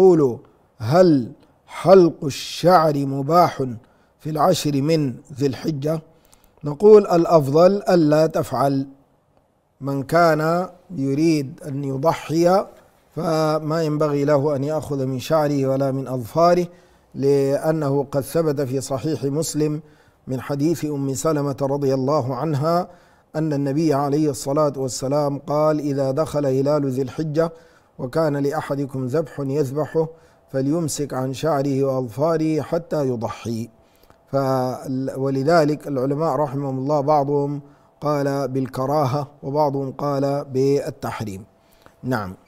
يقول هل حلق الشعر مباح في العشر من ذي الحجة نقول الأفضل ألا تفعل من كان يريد أن يضحي فما ينبغي له أن يأخذ من شعره ولا من أظفاره لأنه قد ثبت في صحيح مسلم من حديث أم سلمة رضي الله عنها أن النبي عليه الصلاة والسلام قال إذا دخل هلال ذي الحجة وكان لأحدكم ذبح يذبحه فليمسك عن شعره وأظفاره حتى يضحي ف ولذلك العلماء رحمهم الله بعضهم قال بالكراهة وبعضهم قال بالتحريم نعم